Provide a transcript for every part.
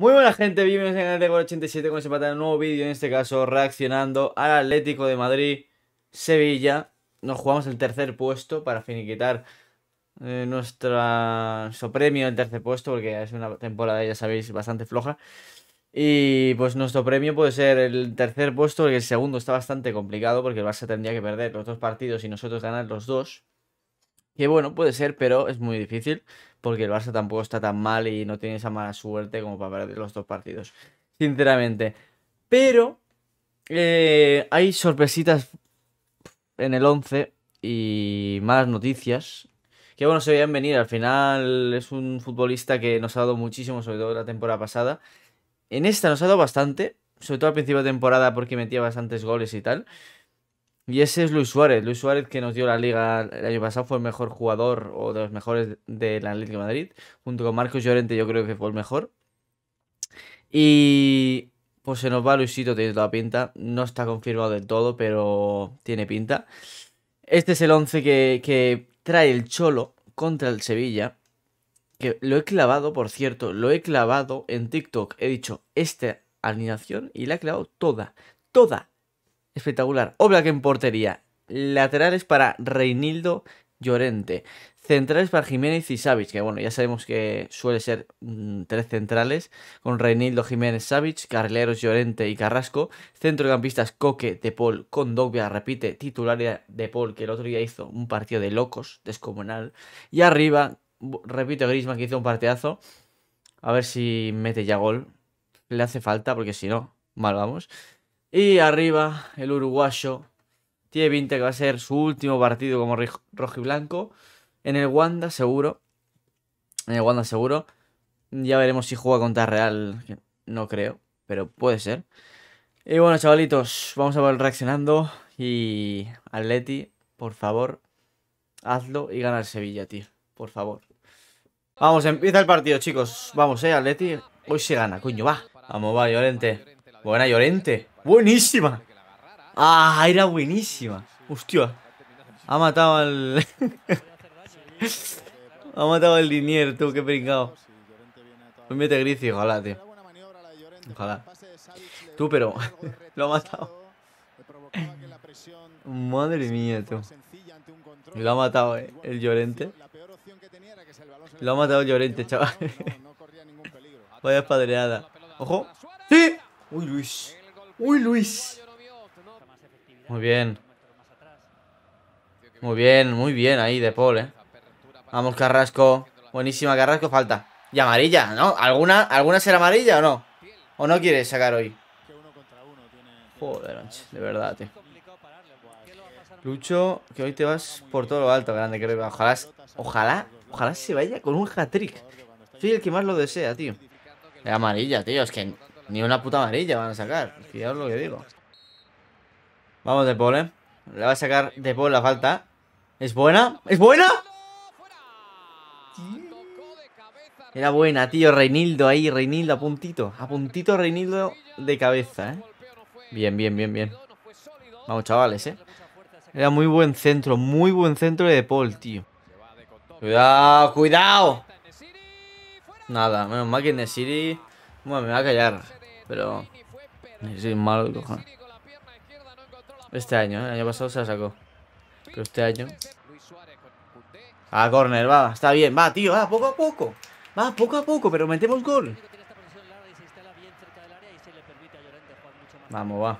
Muy buena gente, bienvenidos a canal de 87 con este patrón. nuevo vídeo, en este caso reaccionando al Atlético de Madrid, Sevilla. Nos jugamos el tercer puesto para finiquitar eh, nuestro premio el tercer puesto, porque es una temporada, ya sabéis, bastante floja. Y pues nuestro premio puede ser el tercer puesto, porque el segundo está bastante complicado, porque el Barça tendría que perder los dos partidos y nosotros ganar los dos. Que bueno, puede ser, pero es muy difícil porque el Barça tampoco está tan mal y no tiene esa mala suerte como para perder los dos partidos, sinceramente. Pero eh, hay sorpresitas en el 11 y malas noticias que bueno, se veían venir. Al final es un futbolista que nos ha dado muchísimo, sobre todo la temporada pasada. En esta nos ha dado bastante, sobre todo al principio de temporada porque metía bastantes goles y tal. Y ese es Luis Suárez. Luis Suárez que nos dio la liga el año pasado fue el mejor jugador o de los mejores del Atlético de Madrid. Junto con Marcos Llorente yo creo que fue el mejor. Y pues se nos va Luisito, tiene toda pinta. No está confirmado del todo, pero tiene pinta. Este es el 11 que, que trae el Cholo contra el Sevilla. Que lo he clavado, por cierto, lo he clavado en TikTok. He dicho esta alineación y la he clavado toda. Toda, espectacular. que en portería. Laterales para Reinildo Llorente. Centrales para Jiménez y Savic, que bueno, ya sabemos que suele ser mm, tres centrales, con Reinildo Jiménez Savic, Carleros Llorente y Carrasco. Centrocampistas Coque, De Paul, repite, titular De Paul, que el otro día hizo un partido de locos, descomunal. Y arriba, repito, Grisman, que hizo un partidazo. A ver si mete ya gol. Le hace falta, porque si no, mal vamos. Y arriba, el uruguayo. Tiene 20, que va a ser su último partido como rojo y blanco, En el Wanda, seguro. En el Wanda, seguro. Ya veremos si juega contra Real. No creo, pero puede ser. Y bueno, chavalitos, vamos a ver reaccionando. Y Atleti, por favor, hazlo y gana el Sevilla, tío. Por favor. Vamos, empieza el partido, chicos. Vamos, eh, Atleti. Hoy se gana, coño, va. Vamos, va, Llorente. Buena Llorente. Buenísima. Ah, era buenísima. Hostia. Ha matado al... ha matado al linier, tú, qué pringao. Hoy mete gris ojalá, tío. Ojalá. Tú, pero... lo ha matado. Madre mía, tú. Lo ha matado eh, el Llorente. Lo ha matado el Llorente, chaval. Vaya espadreada. Ojo. Uy, Luis. Uy, Luis. Muy bien. Muy bien, muy bien ahí de Paul, eh. Vamos, Carrasco. Buenísima, Carrasco, falta. Y amarilla, ¿no? ¿Alguna, alguna será amarilla o no? ¿O no quieres sacar hoy? Joder, de verdad, tío. Lucho, que hoy te vas por todo lo alto, grande, creo. Ojalá, ojalá, ojalá se vaya con un hat-trick. Soy el que más lo desea, tío. De eh, amarilla, tío, es que ni una puta amarilla van a sacar. Fijaos lo que digo. Vamos de Paul, ¿eh? Le va a sacar de Paul la falta. ¿Es buena? ¿Es buena? Era buena, tío. Reinildo ahí, Reinildo a puntito. A puntito Reinildo de cabeza, ¿eh? Bien, bien, bien, bien. Vamos, chavales, ¿eh? Era muy buen centro, muy buen centro de Paul, tío. Cuidado, cuidado. Nada, menos mal que Nesiri... Bueno, me va a callar pero... Sí, malo cojones. Este año, ¿eh? el año pasado se la sacó. Pero este año... A ah, corner, va, está bien, va, tío, va, poco a poco. Va, poco a poco, pero metemos gol. Vamos, va.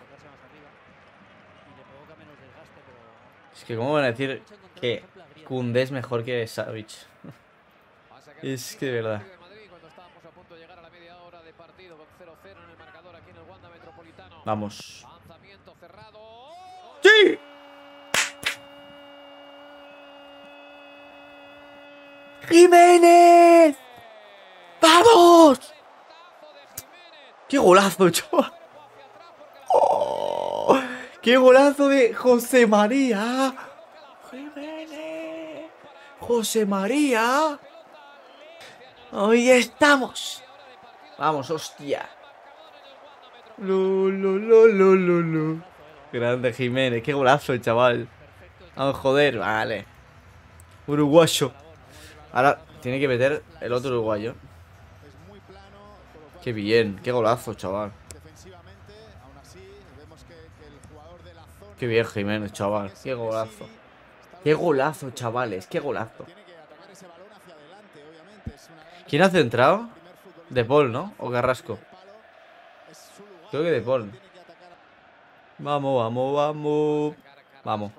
Es que cómo van a decir que Kunde es mejor que Savage? es que de verdad. Vamos. ¡Sí! ¡Jiménez! ¡Vamos! ¡Qué golazo, chaval! ¡Oh! ¡Qué golazo de José María! ¡Jiménez! ¡José María! ¡Hoy estamos! Vamos, hostia. Lo, Grande Jiménez, qué golazo, el chaval. Vamos, joder, vale. Uruguayo. Ahora tiene que meter el otro uruguayo. Qué bien, qué golazo, chaval. Qué bien, Jiménez, chaval. Qué golazo. Qué golazo, chavales. Qué golazo. ¿Quién ha centrado? De Paul, ¿no? O Carrasco. Creo que De Paul. Vamos, vamos, vamos. Vamos.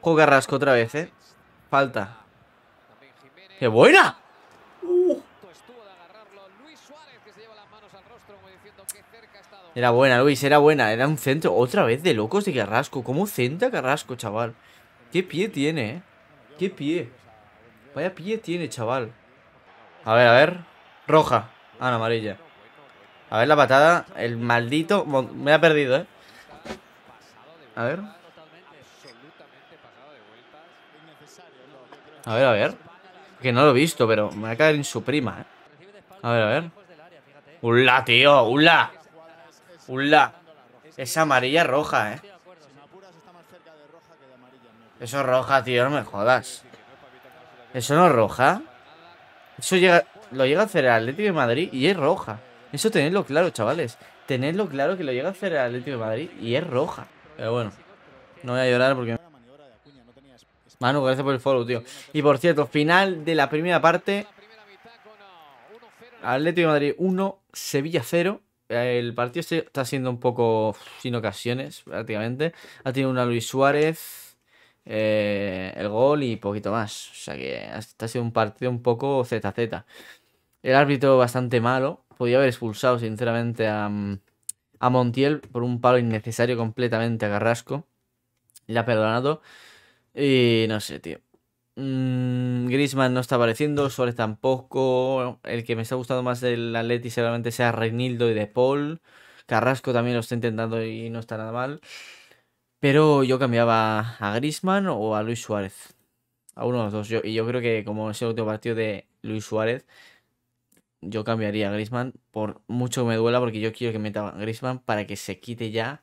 Juego Carrasco otra vez, ¿eh? Falta. ¡Qué buena! Uh. Era buena, Luis, era buena. Era un centro. Otra vez de locos de Carrasco. ¿Cómo centra Carrasco, chaval? ¿Qué pie tiene, eh? ¿Qué pie? Vaya pie tiene, chaval. A ver, a ver. Roja. Ah, no, amarilla. A ver la patada. El maldito... Me ha perdido, ¿eh? A ver. A ver, a ver. Que no lo he visto, pero me va a caer en su prima, ¿eh? A ver, a ver. ¡Hula, tío! ¡Hula! ¡Hula! Esa amarilla roja, ¿eh? Eso es roja, tío, no me jodas. ¿Eso no es roja? Eso llega lo llega a hacer el Atlético de Madrid y es roja. Eso tenedlo claro, chavales. Tenedlo claro que lo llega a hacer el Atlético de Madrid y es roja. Pero bueno, no voy a llorar porque... Manu, gracias por el follow, tío. Y por cierto, final de la primera parte. Atlético de Madrid 1, Sevilla 0. El partido está siendo un poco sin ocasiones, prácticamente. Ha tenido una Luis Suárez eh, el gol y poquito más. O sea que ha sido un partido un poco ZZ. El árbitro bastante malo. Podía haber expulsado, sinceramente, a, Montiel por un palo innecesario completamente a Carrasco. Le ha perdonado. Y no sé, tío. Mm, Grisman no está apareciendo, Suárez tampoco. El que me está gustando más del Atleti seguramente sea Reynildo y De Paul. Carrasco también lo está intentando y no está nada mal. Pero yo cambiaba a Grisman o a Luis Suárez. A uno de los dos. y yo creo que como es el último partido de Luis Suárez, yo cambiaría a Grisman por mucho que me duela, porque yo quiero que meta a Grisman para que se quite ya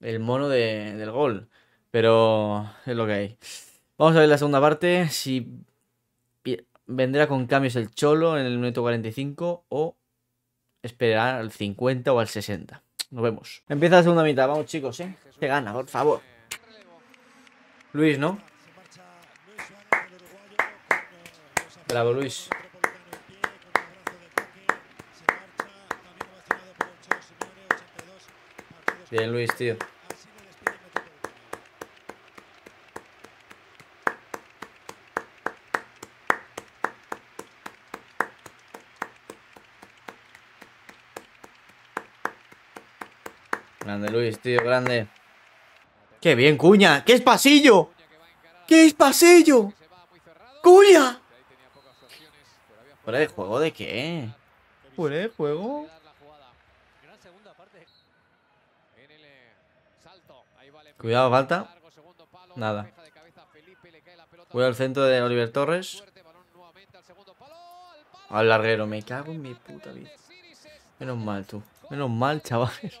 el mono del gol. Pero es lo que hay. Vamos a ver la segunda parte. Si vendrá con cambios el Cholo en el minuto 45 o esperar al 50 o al 60. Nos vemos. Empieza la segunda mitad. Vamos chicos, ¿eh? Se gana, por favor. Luis, ¿no? Bravo, Luis. Bien, Luis, tío. Grande Luis, tío, grande. ¡Qué bien, cuña! ¡Qué es pasillo! ¡Qué es pasillo! ¡Cuña! ¿Fuera de juego de qué? ¿Fuera de juego? Cuidado, falta. Nada. Voy al centro de Oliver Torres. Al larguero, me cago en mi puta vida. Menos mal, tú. Menos mal, chavales.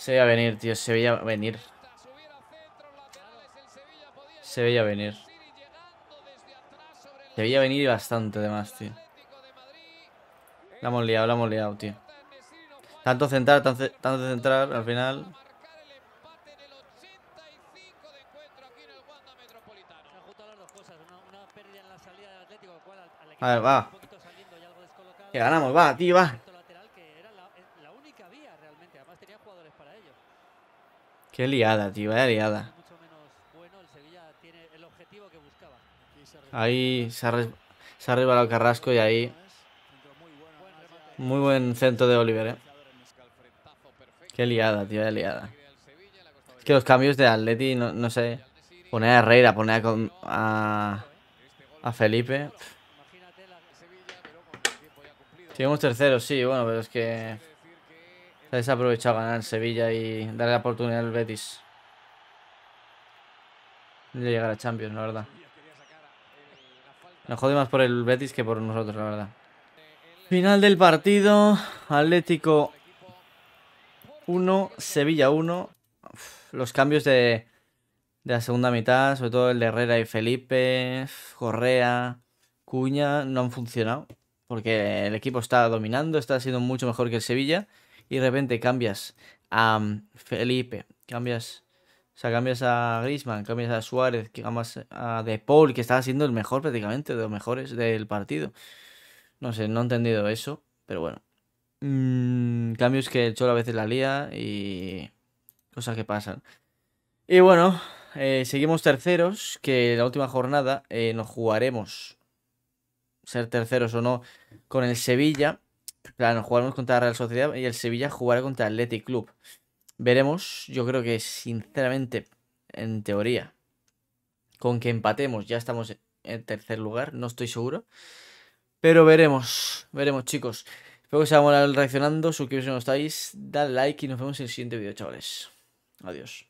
Se veía venir, tío, se veía venir. Se veía venir. Se veía venir bastante, además, tío. La hemos liado, la hemos liado, tío. Tanto central, tanto, central, al final... A ver, va. Que ganamos, va, tío, va. Qué liada, tío, vaya liada. Ahí se ha, se Carrasco y ahí... Muy buen centro de Oliver, eh. Qué liada, tío, qué liada. Es que los cambios de Atleti, no, sé. Poner a Herrera, poner a, a, Felipe. Tenemos terceros, sí, bueno, pero es que... Se ha desaprovechado ganar en Sevilla y darle la oportunidad al Betis. De llegar a Champions, la verdad. Nos jode más por el Betis que por nosotros, la verdad. Final del partido. Atlético 1, Sevilla 1. Los cambios de, de la segunda mitad, sobre todo el de Herrera y Felipe, Correa, Cuña, no han funcionado. Porque el equipo está dominando, está siendo mucho mejor que el Sevilla y de repente cambias a mm, Felipe, cambias, cambias a Griezmann, cambias a Suárez, cambias a De Paul, que estaba siendo el mejor prácticamente, de los mejores del partido. No sé, no he entendido eso, pero bueno. Mm, cambios que el Cholo a veces la lía y cosas que pasan. Y bueno, eh, seguimos terceros, que la última jornada eh, nos jugaremos ser terceros o no con el Sevilla. Claro, jugaremos contra la Real Sociedad y el Sevilla jugará contra Athletic Club. Veremos, yo creo que sinceramente, en teoría, con que empatemos ya estamos en tercer lugar, no estoy seguro. Pero veremos, veremos chicos. Espero que os haya reaccionando, suscribiros si no estáis, dale like y nos vemos en el siguiente vídeo, chavales. Adiós.